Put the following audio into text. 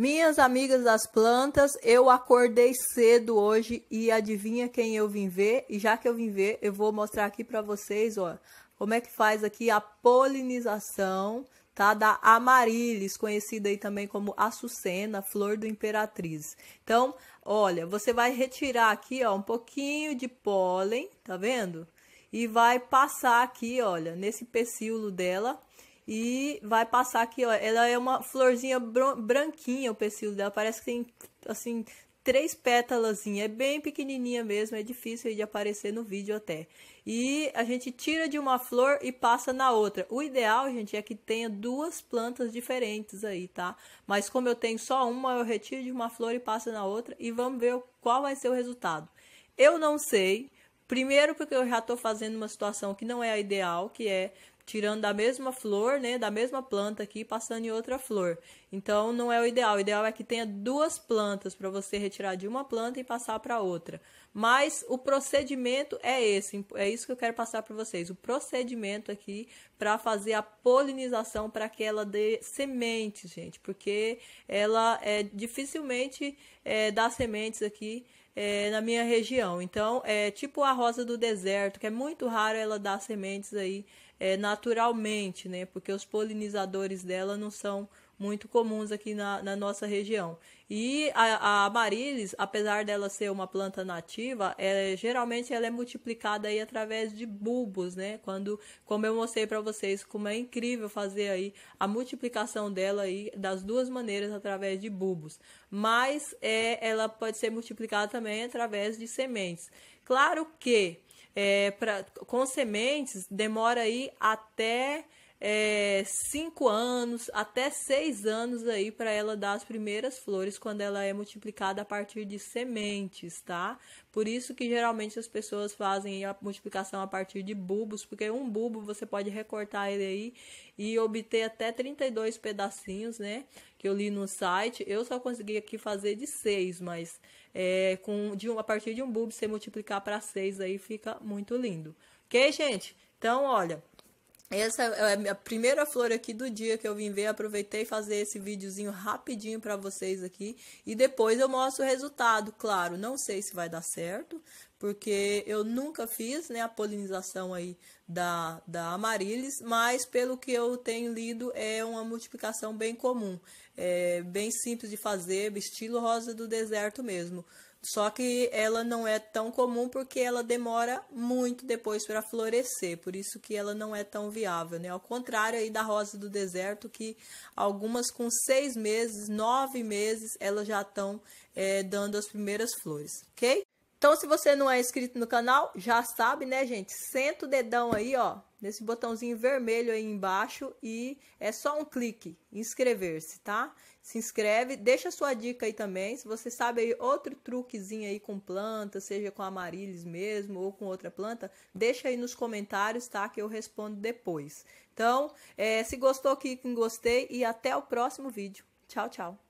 Minhas amigas das plantas, eu acordei cedo hoje e adivinha quem eu vim ver? E já que eu vim ver, eu vou mostrar aqui para vocês, ó, como é que faz aqui a polinização, tá? Da amarilis, conhecida aí também como açucena, flor do imperatriz. Então, olha, você vai retirar aqui, ó, um pouquinho de pólen, tá vendo? E vai passar aqui, olha, nesse pecíolo dela, e vai passar aqui, ó. Ela é uma florzinha branquinha, o pecíolo dela. Parece que tem, assim, três pétalas. É bem pequenininha mesmo. É difícil de aparecer no vídeo até. E a gente tira de uma flor e passa na outra. O ideal, gente, é que tenha duas plantas diferentes aí, tá? Mas como eu tenho só uma, eu retiro de uma flor e passo na outra. E vamos ver qual vai ser o resultado. Eu não sei. Primeiro, porque eu já estou fazendo uma situação que não é a ideal, que é tirando da mesma flor, né, da mesma planta aqui, passando em outra flor. Então não é o ideal. O ideal é que tenha duas plantas para você retirar de uma planta e passar para outra. Mas o procedimento é esse, é isso que eu quero passar para vocês. O procedimento aqui para fazer a polinização para que ela dê sementes, gente, porque ela é dificilmente é, dá sementes aqui é, na minha região. Então, é tipo a rosa do deserto, que é muito raro ela dar sementes aí é, naturalmente, né? Porque os polinizadores dela não são muito comuns aqui na, na nossa região. E a, a Amarilis, apesar dela ser uma planta nativa, é, geralmente ela é multiplicada aí através de bulbos, né? Quando, como eu mostrei para vocês, como é incrível fazer aí a multiplicação dela aí das duas maneiras através de bulbos. Mas é, ela pode ser multiplicada também através de sementes. Claro que é, pra, com sementes demora aí até é, cinco anos até seis anos aí para ela dar as primeiras flores quando ela é multiplicada a partir de sementes, tá? Por isso que geralmente as pessoas fazem a multiplicação a partir de bulbos, porque um bulbo você pode recortar ele aí e obter até 32 pedacinhos, né? Que eu li no site. Eu só consegui aqui fazer de seis, mas é, com, de um, a partir de um bulbo você multiplicar para seis aí fica muito lindo. Ok, gente? Então, olha, essa é a primeira flor aqui do dia que eu vim ver, aproveitei fazer esse videozinho rapidinho para vocês aqui e depois eu mostro o resultado, claro, não sei se vai dar certo, porque eu nunca fiz né, a polinização aí da, da amarilis, mas pelo que eu tenho lido é uma multiplicação bem comum, é bem simples de fazer, estilo rosa do deserto mesmo. Só que ela não é tão comum porque ela demora muito depois para florescer, por isso que ela não é tão viável, né? Ao contrário aí da rosa do deserto, que algumas com seis meses, nove meses, elas já estão é, dando as primeiras flores, ok? Então, se você não é inscrito no canal, já sabe, né, gente? Senta o dedão aí, ó, nesse botãozinho vermelho aí embaixo e é só um clique, inscrever-se, tá? Se inscreve, deixa sua dica aí também, se você sabe aí outro truquezinho aí com planta, seja com amarilis mesmo ou com outra planta, deixa aí nos comentários, tá? Que eu respondo depois. Então, é, se gostou, clique em gostei e até o próximo vídeo. Tchau, tchau!